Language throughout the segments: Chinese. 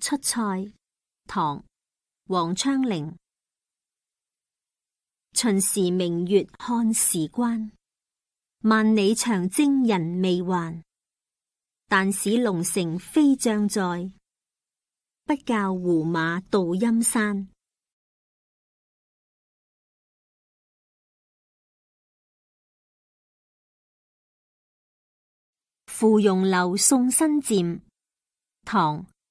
出塞，唐·王昌龄。秦时明月汉时关，万里长征人未还。但使龙城飞将在，不教胡马度阴山。芙蓉楼送辛渐，唐。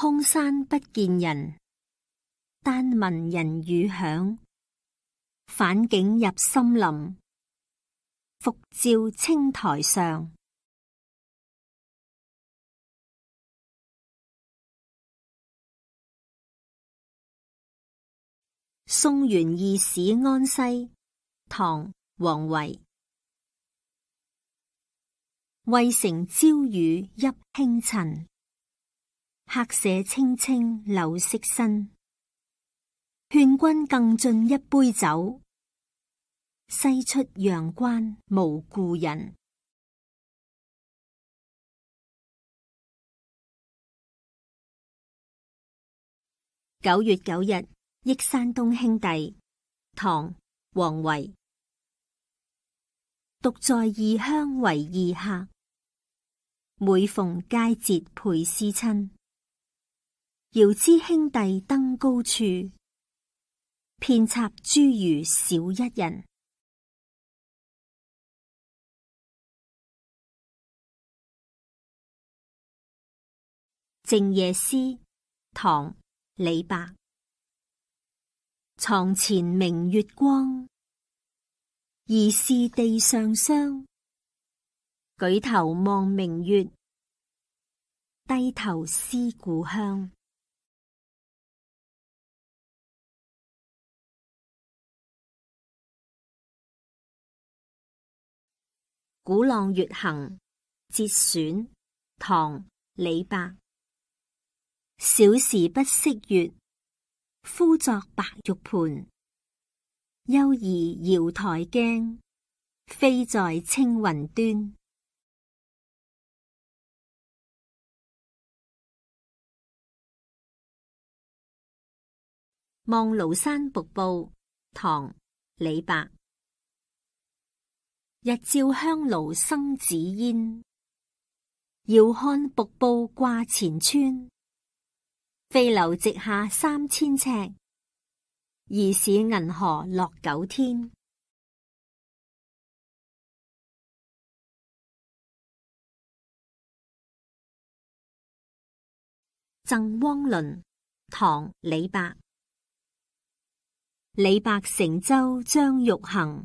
空山不见人，但闻人语响。返景入深林，复照青苔上。宋元二使安西，唐·王维。渭城朝雨浥轻尘。客舍青青柳色新，劝君更尽一杯酒。西出阳关无故人。九月九日忆山东兄弟，唐·王维。独在异乡为异客，每逢佳节倍思亲。遥知兄弟登高处，遍插茱萸少一人。《静夜思》唐·李白。床前明月光，疑是地上霜。举头望明月，低头思故乡。《古朗月行》节选，唐·李白。小时不识月，呼作白玉盘。又疑瑶台镜，飞在青云端。《望庐山瀑布》，唐·李白。日照香炉生紫烟，遥看瀑布挂前川。飞流直下三千尺，疑是银河落九天。赠汪伦，唐·李白。李白乘舟将欲行。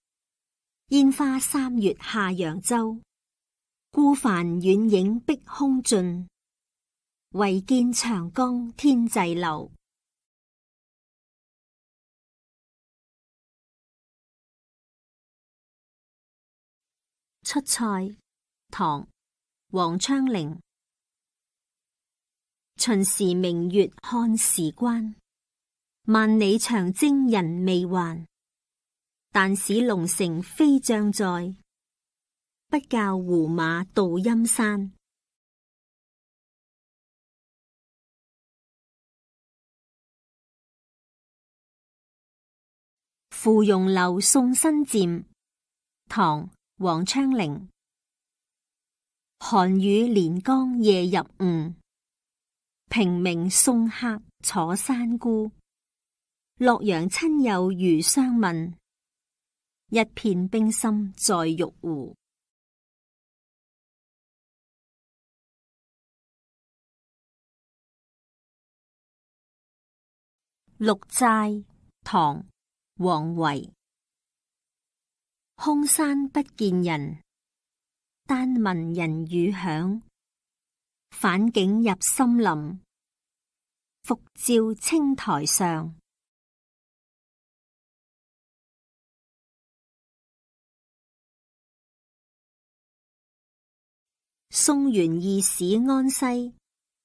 烟花三月下扬州，孤帆远影碧空尽，唯见长江天际流。出塞，唐·王昌龄。秦时明月汉时关，万里长征人未还。但使龙城飞将在，不教胡马度阴山。芙蓉楼送辛渐，唐·王昌龄。寒雨连江夜入吴，平明送客楚山孤。洛阳亲友如相问，一片冰心在玉壶。《鹿寨唐·王维。空山不见人，但闻人语响。返景入深林，复照青苔上。宋元二使安西，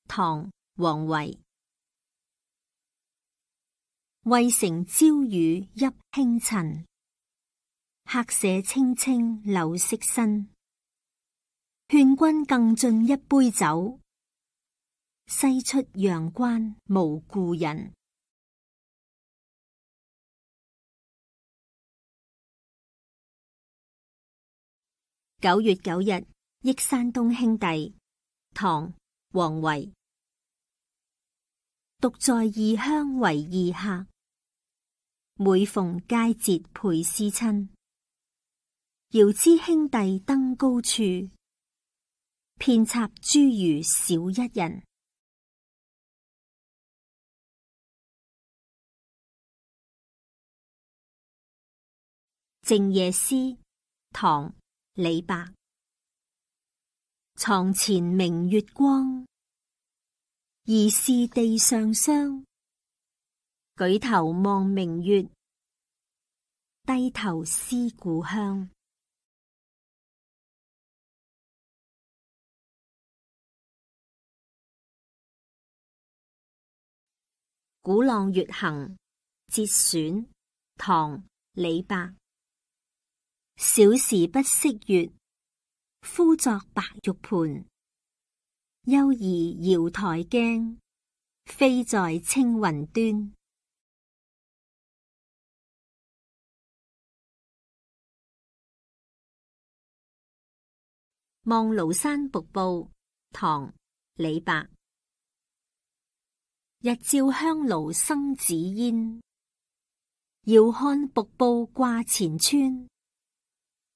唐·王维。渭城朝雨浥轻尘，客舍青青柳色新。劝君更尽一杯酒，西出阳关无故人。九月九日。忆山东兄弟，唐·王维。独在异乡为异客，每逢佳节倍思亲。遥知兄弟登高处，遍插茱萸少一人。静夜思，唐·李白。床前明月光，疑是地上霜。举头望明月，低头思故乡。《古朗月行》节选，唐·李白。小时不识月。呼作白玉盘，悠而瑶台镜，飞在青云端。望庐山瀑布，唐·李白。日照香炉生紫烟，遥看瀑布挂前川。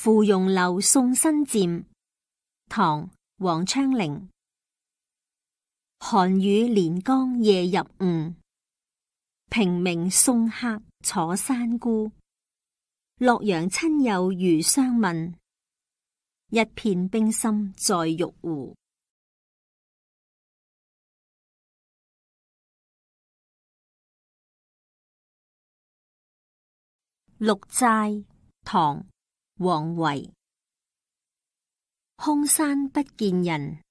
芙蓉楼送辛渐，唐·王昌龄。寒雨连江夜入吴，平明送客楚山孤。洛阳亲友如相问，一片冰心在玉壶。鹿寨，唐。王维，空山不见人，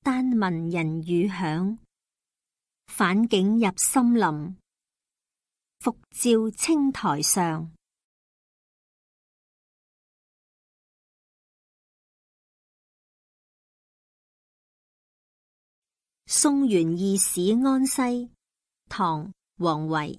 但闻人语响，返景入深林，复照青苔上。宋元二使安西，唐·王维。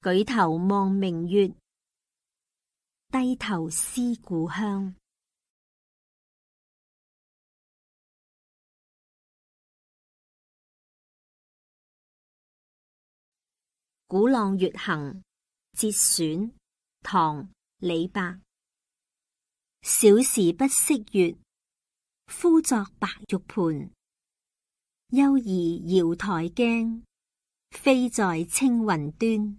举头望明月，低头思故乡。《古朗月行》节选，唐·李白。小时不识月，呼作白玉盘。又疑瑶台镜，飞在青云端。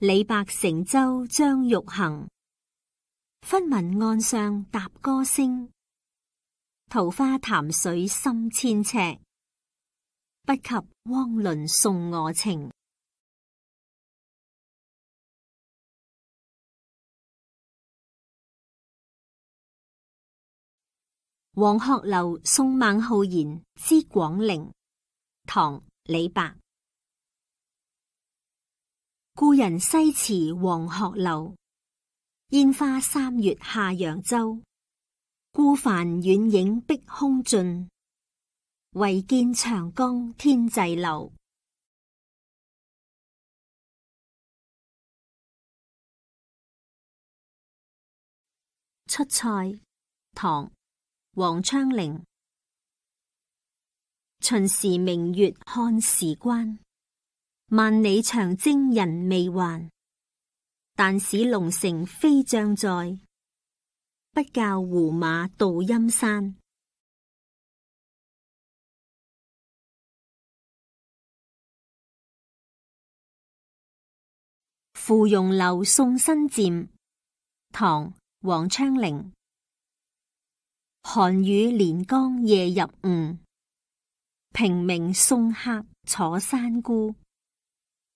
李白乘舟将欲行，忽闻岸上踏歌声。桃花潭水深千尺，不及汪伦送我情。《黄鹤楼送孟浩然之广陵》，唐·李白。故人西辞黄鹤楼，烟花三月下扬州。孤帆远影碧空尽，唯见长江天际流。出塞，唐·王昌龄。秦时明月汉时关。万里长征人未还，但使龙城飞将在，不教胡马度阴山。芙蓉楼送辛渐，唐·王昌龄。寒雨连江夜入吴，平明送客楚山孤。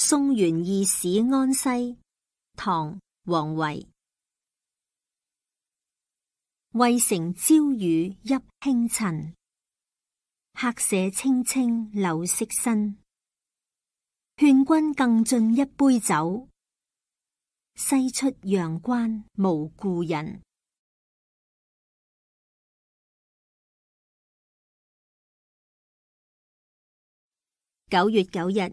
宋元二使安西，唐·王维。渭城朝雨浥轻尘，客舍青青柳色新。劝君更尽一杯酒，西出阳关无故人。九月九日。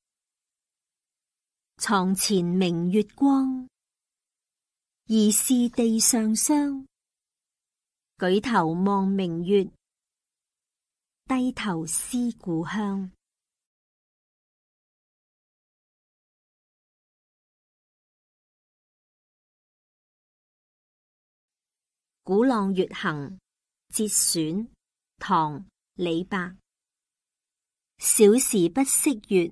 床前明月光，疑是地上霜。举头望明月，低头思故乡。《古朗月行》节选，唐·李白。小时不识月。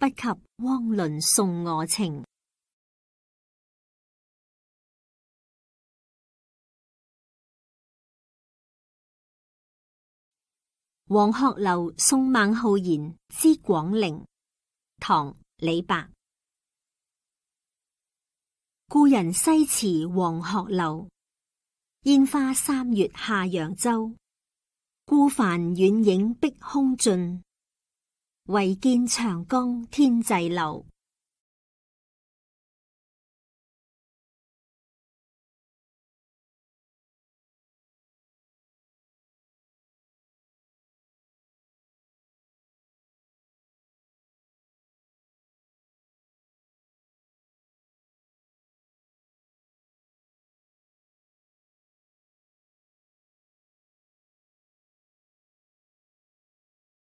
不及汪伦送我情。《黄鹤楼送孟浩然之广陵》，唐·李白。故人西辞黄鹤楼，烟花三月下扬州。孤帆远影碧空尽。唯见长江天际流。